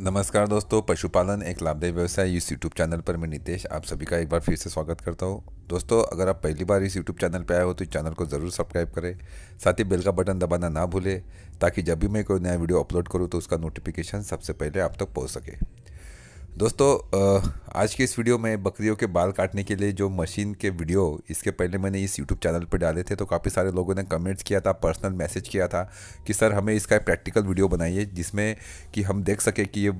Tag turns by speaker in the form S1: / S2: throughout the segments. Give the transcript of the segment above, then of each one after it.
S1: नमस्कार दोस्तों पशुपालन एक लाभदायी व्यवसाय इस यूट्यूब चैनल पर मैं नितेश आप सभी का एक बार फिर से स्वागत करता हूँ दोस्तों अगर आप पहली बार इस यूट्यूब चैनल पर आए हो तो चैनल को ज़रूर सब्सक्राइब करें साथ ही बेल का बटन दबाना ना भूलें ताकि जब भी मैं कोई नया वीडियो अपलोड करूँ तो उसका नोटिफिकेशन सबसे पहले आप तक तो पहुँच सके दोस्तों आज के इस वीडियो में बकरियों के बाल काटने के लिए जो मशीन के वीडियो इसके पहले मैंने इस यूट्यूब चैनल पर डाले थे तो काफ़ी सारे लोगों ने कमेंट्स किया था पर्सनल मैसेज किया था कि सर हमें इसका एक प्रैक्टिकल वीडियो बनाइए जिसमें कि हम देख सकें कि ये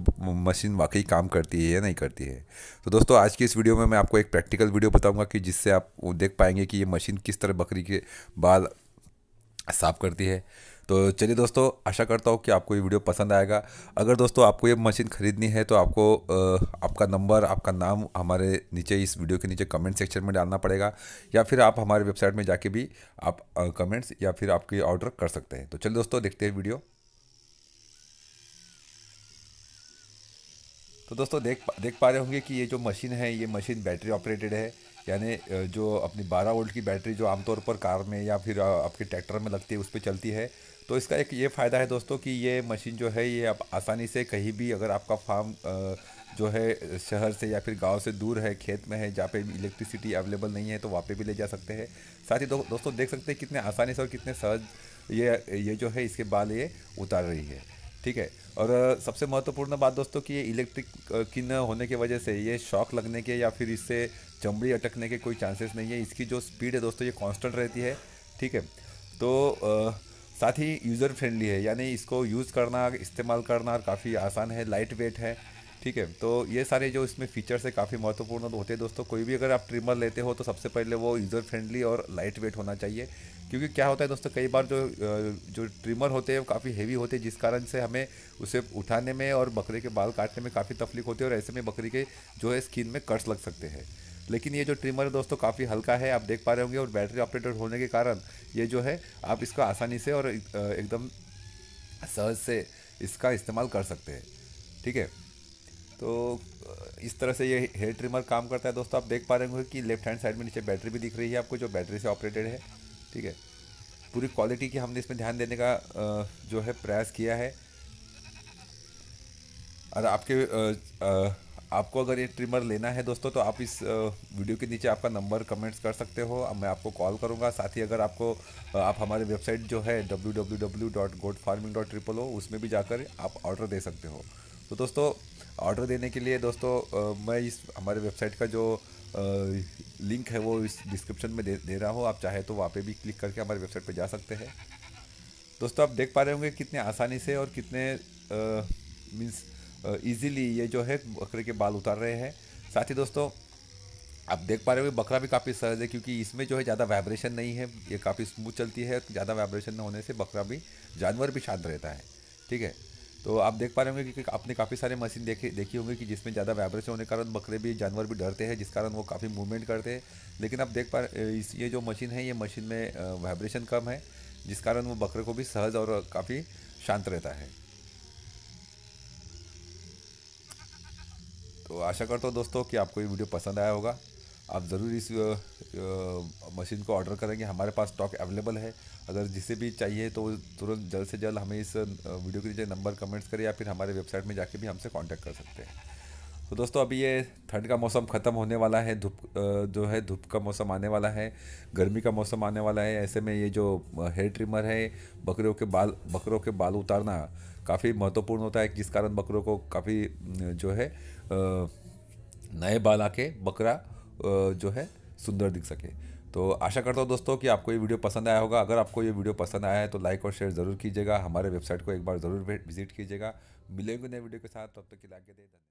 S1: मशीन वाकई काम करती है या नहीं करती है तो दोस्तों आज की इस वीडियो में मैं आपको एक प्रैक्टिकल वीडियो बताऊँगा कि जिससे आप देख पाएंगे कि ये मशीन किस तरह बकरी के बाल साफ़ करती है तो चलिए दोस्तों आशा करता हूँ कि आपको ये वीडियो पसंद आएगा अगर दोस्तों आपको ये मशीन ख़रीदनी है तो आपको आपका नंबर आपका नाम हमारे नीचे इस वीडियो के नीचे कमेंट सेक्शन में डालना पड़ेगा या फिर आप हमारे वेबसाइट में जाके भी आप कमेंट्स या फिर आपकी ऑर्डर कर सकते हैं तो चलिए दोस्तों देखते हैं वीडियो तो दोस्तों देख देख पा रहे होंगे कि ये जो मशीन है ये मशीन बैटरी ऑपरेटेड है यानी जो अपनी 12 वोल्ट की बैटरी जो आमतौर पर कार में या फिर आपके ट्रैक्टर में लगती है उस पर चलती है तो इसका एक ये फ़ायदा है दोस्तों कि ये मशीन जो है ये आप आसानी से कहीं भी अगर आपका फार्म जो है शहर से या फिर गांव से दूर है खेत में है जहाँ पे इलेक्ट्रिसिटी अवेलेबल नहीं है तो वहाँ पे भी ले जा सकते हैं साथ ही दो, दोस्तों देख सकते हैं कितने आसानी से और कितने सहज ये ये जो है इसके बाल ये उतार रही है ठीक है और सबसे महत्वपूर्ण बात दोस्तों कि ये इलेक्ट्रिक की न होने की वजह से ये शॉक लगने के या फिर इससे चमड़ी अटकने के कोई चांसेस नहीं है इसकी जो स्पीड है दोस्तों ये कांस्टेंट रहती है ठीक है तो आ, साथ ही यूज़र फ्रेंडली है यानी इसको यूज़ करना इस्तेमाल करना काफ़ी आसान है लाइट वेट है ठीक है तो ये सारे जो इसमें फीचर्स है काफ़ी महत्वपूर्ण होते हैं दोस्तों कोई भी अगर आप ट्रिमर लेते हो तो सबसे पहले वो यूज़र फ्रेंडली और लाइट वेट होना चाहिए क्योंकि क्या होता है दोस्तों कई बार जो जो ट्रिमर होते हैं वो काफ़ी हेवी होते हैं जिस कारण से हमें उसे उठाने में और बकरे के बाल काटने में काफ़ी तकलीफ होती है और ऐसे में बकरी के जो है स्किन में कट्स लग सकते हैं लेकिन ये जो ट्रिमर है दोस्तों काफ़ी हल्का है आप देख पा रहे होंगे और बैटरी ऑपरेटेड होने के कारण ये जो है आप इसको आसानी से और एकदम सहज से इसका इस्तेमाल कर सकते हैं ठीक है तो इस तरह से ये हेयर ट्रिमर काम करता है दोस्तों आप देख पा रहे होंगे कि लेफ्ट हैंड साइड में नीचे बैटरी भी दिख रही है आपको जो बैटरी से ऑपरेटेड है ठीक है पूरी क्वालिटी की हमने इसमें ध्यान देने का जो है प्रयास किया है और आपके आपको अगर ये ट्रिमर लेना है दोस्तों तो आप इस वीडियो के नीचे आपका नंबर कमेंट्स कर सकते हो मैं आपको कॉल करूँगा साथ ही अगर आपको आप हमारे वेबसाइट जो है डब्ल्यू उसमें भी जाकर आप ऑर्डर दे सकते हो तो दोस्तों ऑर्डर देने के लिए दोस्तों मैं इस हमारे वेबसाइट का जो लिंक है वो इस डिस्क्रिप्शन में दे दे रहा हूँ आप चाहे तो वहाँ पे भी क्लिक करके हमारे वेबसाइट पे जा सकते हैं दोस्तों आप देख पा रहे होंगे कितने आसानी से और कितने मीन्स ईजीली ये जो है बकरे के बाल उतार रहे हैं साथ ही दोस्तों आप देख पा रहे हो बकरा भी काफ़ी सहज है क्योंकि इसमें जो है ज़्यादा वाइब्रेशन नहीं है ये काफ़ी स्मूथ चलती है ज़्यादा वाइब्रेशन न होने से बकरा भी जानवर भी शांत रहता है ठीक है तो आप देख पा रहे होंगे कि आपने काफ़ी सारे मशीन देखे देखी होंगे कि जिसमें ज़्यादा वाइब्रेशन होने के कारण बकरे भी जानवर भी डरते हैं जिस कारण वो काफ़ी मूवमेंट करते हैं लेकिन आप देख पा इस ये जो मशीन है ये मशीन में वाइब्रेशन कम है जिस कारण वो बकरे को भी सहज और काफ़ी शांत रहता है तो आशा करता हूँ दोस्तों कि आपको ये वीडियो पसंद आया होगा आप ज़रूर इस मशीन को ऑर्डर करेंगे हमारे पास स्टॉक अवेलेबल है अगर जिसे भी चाहिए तो तुरंत जल्द से जल्द हमें इस वीडियो के नीचे नंबर कमेंट्स करें या फिर हमारे वेबसाइट में जाके भी हमसे कांटेक्ट कर सकते हैं तो दोस्तों अभी ये ठंड का मौसम ख़त्म होने वाला है धूप जो है धूप का मौसम आने वाला है गर्मी का मौसम आने वाला है ऐसे में ये जो हेयर ट्रिमर है बकरियों के बाल बकरों के बाल उतारना काफ़ी महत्वपूर्ण होता है जिस कारण बकरों को काफ़ी जो है नए बाल आके बकरा जो है सुंदर दिख सके तो आशा करता हूँ दोस्तों कि आपको ये वीडियो पसंद आया होगा अगर आपको ये वीडियो पसंद आया है तो लाइक और शेयर ज़रूर कीजिएगा हमारे वेबसाइट को एक बार ज़रूर विजिट कीजिएगा मिलेंगे नए वीडियो के साथ तब तक के लागे दे